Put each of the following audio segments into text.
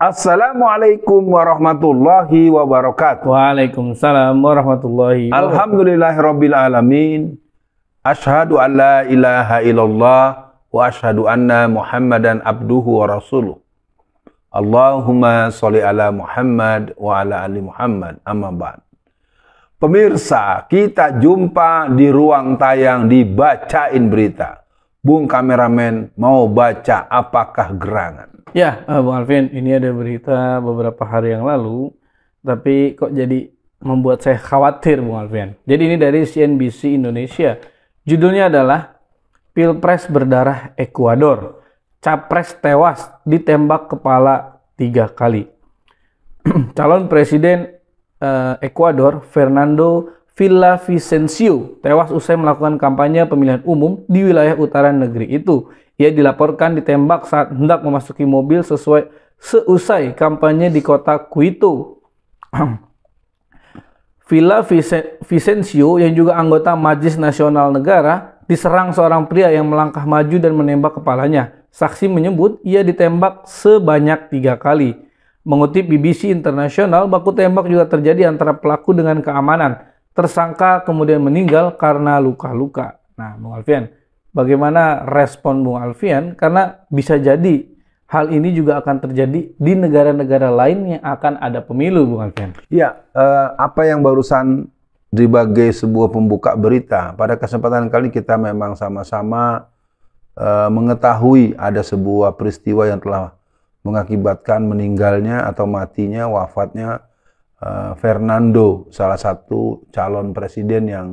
Assalamualaikum warahmatullahi wabarakatuh. Waalaikumsalam warahmatullahi wabarakatuh. Alhamdulillahirabbil alamin. Ashadu an la ilaha illallah wa ashadu anna Muhammadan abduhu wa rasuluh. Allahumma sholli ala Muhammad wa ala ali Muhammad. Amma ba'd. Pemirsa, kita jumpa di ruang tayang dibacain berita. Bung kameramen mau baca apakah gerangan? Ya, eh, Bung Alvin, ini ada berita beberapa hari yang lalu, tapi kok jadi membuat saya khawatir, Bung Alvin. Jadi ini dari CNBC Indonesia Judulnya adalah Pilpres Berdarah Ekuador. Capres tewas ditembak kepala tiga kali. Calon Presiden eh, Ekuador Fernando Villa Vicencio tewas usai melakukan kampanye pemilihan umum di wilayah utara negeri itu. Ia dilaporkan ditembak saat hendak memasuki mobil sesuai seusai kampanye di kota Quito. Villa Vicencio yang juga anggota Majlis Nasional Negara diserang seorang pria yang melangkah maju dan menembak kepalanya. Saksi menyebut ia ditembak sebanyak tiga kali. Mengutip BBC Internasional, baku tembak juga terjadi antara pelaku dengan keamanan. Tersangka kemudian meninggal karena luka-luka. Nah, Bung Alfian, bagaimana respon Bung Alfian? Karena bisa jadi Hal ini juga akan terjadi di negara-negara lain yang akan ada pemilu, Bung Alfian. Ya, eh, apa yang barusan dibagi sebuah pembuka berita, pada kesempatan kali kita memang sama-sama eh, mengetahui ada sebuah peristiwa yang telah mengakibatkan meninggalnya atau matinya, wafatnya eh, Fernando, salah satu calon presiden yang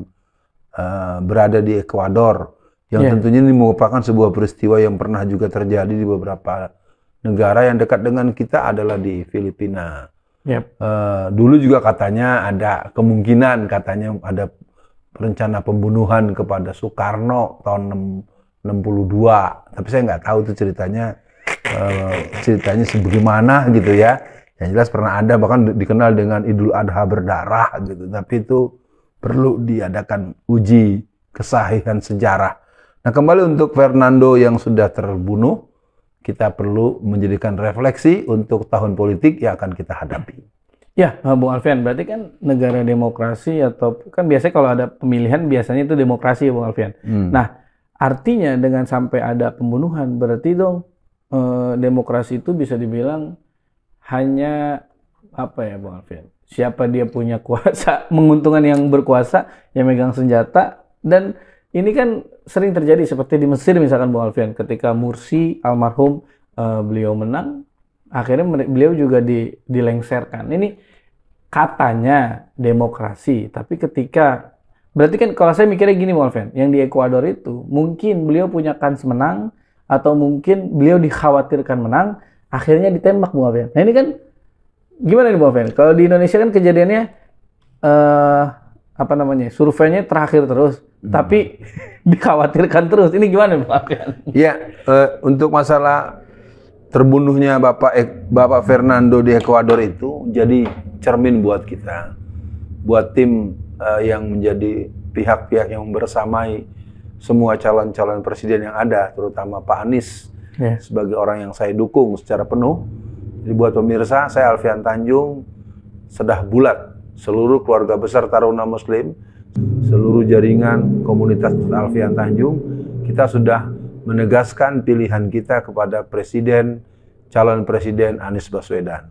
eh, berada di Ekuador, yang yeah. tentunya ini merupakan sebuah peristiwa yang pernah juga terjadi di beberapa negara yang dekat dengan kita adalah di Filipina. Yep. Uh, dulu juga katanya ada kemungkinan katanya ada rencana pembunuhan kepada Soekarno tahun 62. Tapi saya nggak tahu itu ceritanya uh, ceritanya sebagaimana gitu ya. Yang jelas pernah ada bahkan dikenal dengan Idul Adha berdarah gitu. Tapi itu perlu diadakan uji kesahihan sejarah. Nah kembali untuk Fernando yang sudah terbunuh kita perlu menjadikan refleksi untuk tahun politik yang akan kita hadapi. Ya, eh, Bung Alfian, berarti kan negara demokrasi atau kan biasanya kalau ada pemilihan biasanya itu demokrasi ya, Bung Alfian. Hmm. Nah, artinya dengan sampai ada pembunuhan berarti dong eh, demokrasi itu bisa dibilang hanya apa ya, Bung Alfian? Siapa dia punya kuasa, menguntungkan yang berkuasa, yang megang senjata dan ini kan sering terjadi seperti di Mesir misalkan Bung Alfian ketika Mursi almarhum uh, beliau menang akhirnya beliau juga di, dilengserkan. Ini katanya demokrasi, tapi ketika berarti kan kalau saya mikirnya gini Alfian yang di Ekuador itu mungkin beliau punya kans menang atau mungkin beliau dikhawatirkan menang, akhirnya ditembak Bung Alfian. Nah ini kan gimana nih Bung Alfian? Kalau di Indonesia kan kejadiannya eh apa namanya? Surveinya terakhir terus. Hmm. tapi dikhawatirkan terus. Ini gimana Pak? Ya, eh, untuk masalah terbunuhnya Bapak e Bapak Fernando di Ekuador itu jadi cermin buat kita, buat tim uh, yang menjadi pihak-pihak yang bersamai semua calon-calon presiden yang ada, terutama Pak Anies yeah. sebagai orang yang saya dukung secara penuh. Jadi buat pemirsa, saya Alfian Tanjung, sedah bulat seluruh keluarga besar Taruna Muslim jaringan komunitas Alfian Tanjung, kita sudah menegaskan pilihan kita kepada Presiden, calon Presiden Anies Baswedan.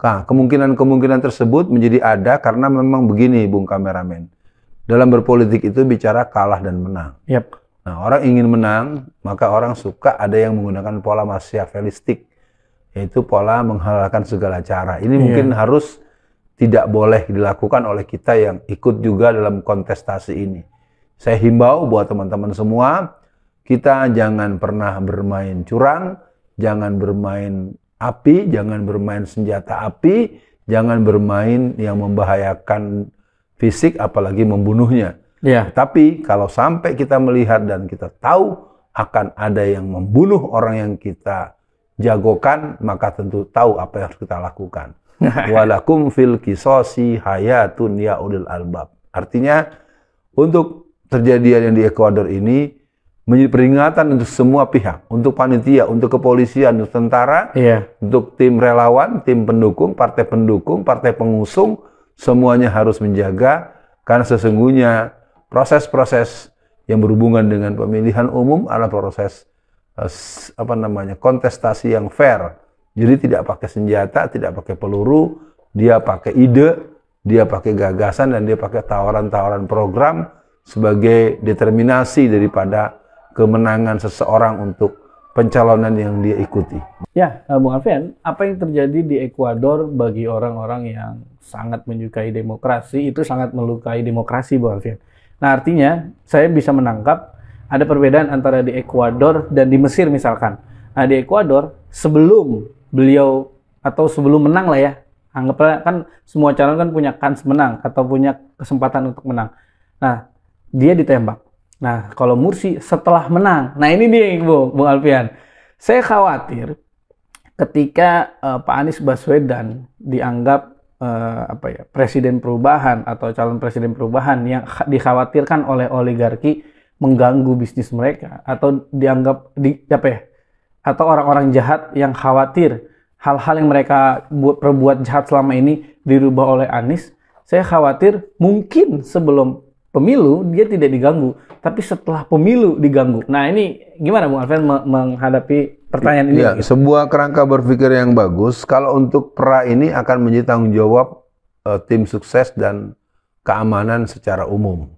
Nah, kemungkinan-kemungkinan tersebut menjadi ada karena memang begini, Bung Kameramen. Dalam berpolitik itu bicara kalah dan menang. Yep. Nah, orang ingin menang, maka orang suka ada yang menggunakan pola masyafelistik, yaitu pola menghalalkan segala cara. Ini yeah. mungkin harus tidak boleh dilakukan oleh kita yang ikut juga dalam kontestasi ini. Saya himbau buat teman-teman semua, kita jangan pernah bermain curang, jangan bermain api, jangan bermain senjata api, jangan bermain yang membahayakan fisik apalagi membunuhnya. Ya. Tapi kalau sampai kita melihat dan kita tahu akan ada yang membunuh orang yang kita jagokan, maka tentu tahu apa yang harus kita lakukan. walakum fil kisasi hayatun ya ulil albab. Artinya untuk terjadian yang di Ekuador ini menjadi peringatan untuk semua pihak, untuk panitia, untuk kepolisian, untuk tentara, iya. untuk tim relawan, tim pendukung, partai pendukung, partai pengusung, semuanya harus menjaga karena sesungguhnya proses-proses yang berhubungan dengan pemilihan umum adalah proses eh, apa namanya kontestasi yang fair, jadi tidak pakai senjata, tidak pakai peluru, dia pakai ide, dia pakai gagasan dan dia pakai tawaran-tawaran program sebagai determinasi daripada kemenangan seseorang untuk pencalonan yang dia ikuti. Ya, eh, Bung Alfian, apa yang terjadi di Ekuador bagi orang-orang yang sangat menyukai demokrasi itu sangat melukai demokrasi, Bung Alfian. Nah, artinya saya bisa menangkap ada perbedaan antara di Ekuador dan di Mesir misalkan. Nah, di Ekuador sebelum beliau atau sebelum menang lah ya anggaplah kan semua calon kan punya kans menang atau punya kesempatan untuk menang nah dia ditembak nah kalau Mursi setelah menang nah ini dia ibu Bung Alfian saya khawatir ketika uh, Pak Anies Baswedan dianggap uh, apa ya presiden perubahan atau calon presiden perubahan yang dikhawatirkan oleh oligarki mengganggu bisnis mereka atau dianggap di apa ya atau orang-orang jahat yang khawatir hal-hal yang mereka buat perbuat jahat selama ini dirubah oleh Anies, saya khawatir mungkin sebelum pemilu dia tidak diganggu, tapi setelah pemilu diganggu. Nah ini gimana Bung Alvin menghadapi pertanyaan ini? Ya, Sebuah kerangka berpikir yang bagus. Kalau untuk pra ini akan menjadi tanggung jawab uh, tim sukses dan keamanan secara umum.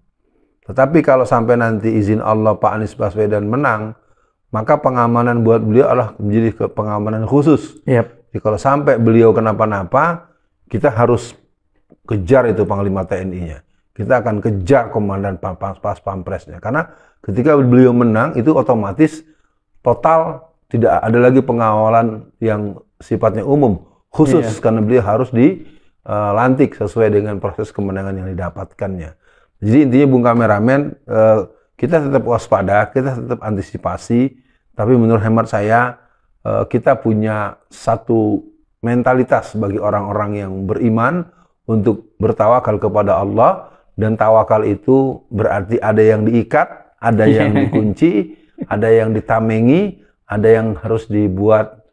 Tetapi kalau sampai nanti izin Allah Pak Anies Baswedan menang, maka pengamanan buat beliau adalah menjadi pengamanan khusus. Yep. Jadi kalau sampai beliau kenapa-napa, kita harus kejar itu Panglima TNI-nya. Kita akan kejar komandan pas, pas pampresnya. Karena ketika beliau menang, itu otomatis total tidak ada lagi pengawalan yang sifatnya umum. Khusus yeah. karena beliau harus dilantik eh, sesuai dengan proses kemenangan yang didapatkannya. Jadi intinya Bung Kameramen, eh, kita tetap waspada, kita tetap antisipasi, tapi menurut hemat saya, eh, kita punya satu mentalitas bagi orang-orang yang beriman untuk bertawakal kepada Allah dan tawakal itu berarti ada yang diikat, ada yang dikunci, ada yang ditamengi, ada yang harus dibuat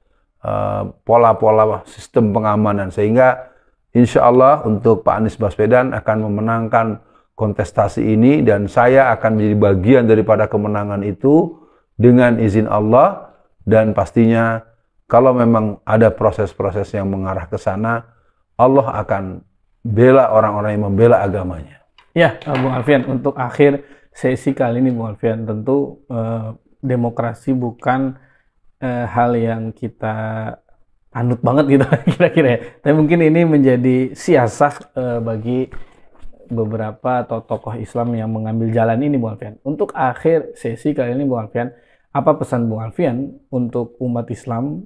eh, pola-pola uh, sistem pengamanan sehingga insya Allah untuk Pak Anies Baswedan akan memenangkan kontestasi ini dan saya akan menjadi bagian daripada kemenangan itu dengan izin Allah dan pastinya kalau memang ada proses-proses yang mengarah ke sana, Allah akan bela orang-orang yang membela agamanya. Ya, Bu Alfian, untuk akhir sesi kali ini Bu Alfian tentu eh, demokrasi bukan eh, hal yang kita anut banget gitu kira-kira ya. Tapi mungkin ini menjadi siasah eh, bagi beberapa atau tokoh Islam yang mengambil jalan ini Bu Alfian. Untuk akhir sesi kali ini Bu Alfian, apa pesan Bung Alfian untuk umat Islam?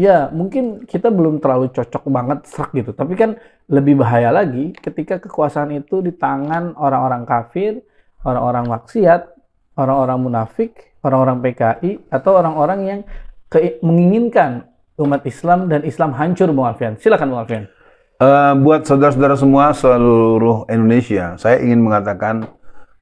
Ya, mungkin kita belum terlalu cocok banget serak gitu. Tapi kan lebih bahaya lagi ketika kekuasaan itu di tangan orang-orang kafir, orang-orang maksiat, orang-orang munafik, orang-orang PKI, atau orang-orang yang menginginkan umat Islam dan Islam hancur, Bung Alfian. Silakan, Bung Alfian. Uh, buat saudara-saudara semua seluruh Indonesia, saya ingin mengatakan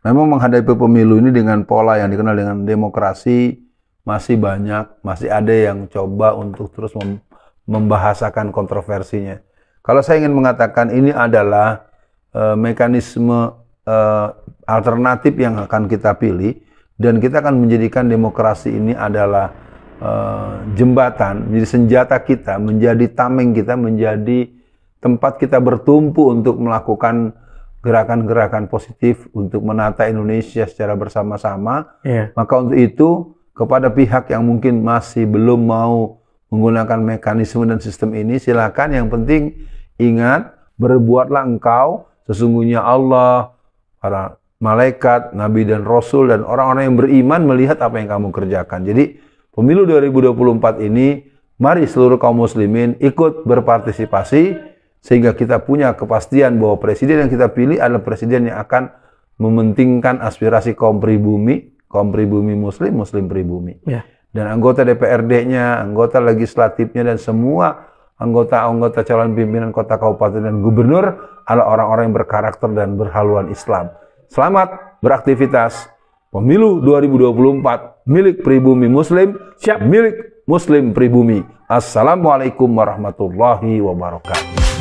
Memang menghadapi pemilu ini dengan pola yang dikenal dengan demokrasi masih banyak, masih ada yang coba untuk terus mem membahasakan kontroversinya. Kalau saya ingin mengatakan ini adalah e, mekanisme e, alternatif yang akan kita pilih dan kita akan menjadikan demokrasi ini adalah e, jembatan, menjadi senjata kita, menjadi tameng kita, menjadi tempat kita bertumpu untuk melakukan gerakan-gerakan positif untuk menata Indonesia secara bersama-sama. Yeah. Maka untuk itu kepada pihak yang mungkin masih belum mau menggunakan mekanisme dan sistem ini, silakan. Yang penting ingat berbuatlah engkau sesungguhnya Allah, para malaikat, nabi dan rasul dan orang-orang yang beriman melihat apa yang kamu kerjakan. Jadi pemilu 2024 ini mari seluruh kaum muslimin ikut berpartisipasi sehingga kita punya kepastian bahwa presiden yang kita pilih adalah presiden yang akan mementingkan aspirasi kaum pribumi, kaum pribumi muslim, muslim pribumi. Ya. Dan anggota DPRD-nya, anggota legislatifnya dan semua anggota-anggota calon pimpinan kota kabupaten dan gubernur adalah orang-orang yang berkarakter dan berhaluan Islam. Selamat beraktivitas. Pemilu 2024 milik pribumi muslim, siap milik muslim pribumi. Assalamualaikum warahmatullahi wabarakatuh.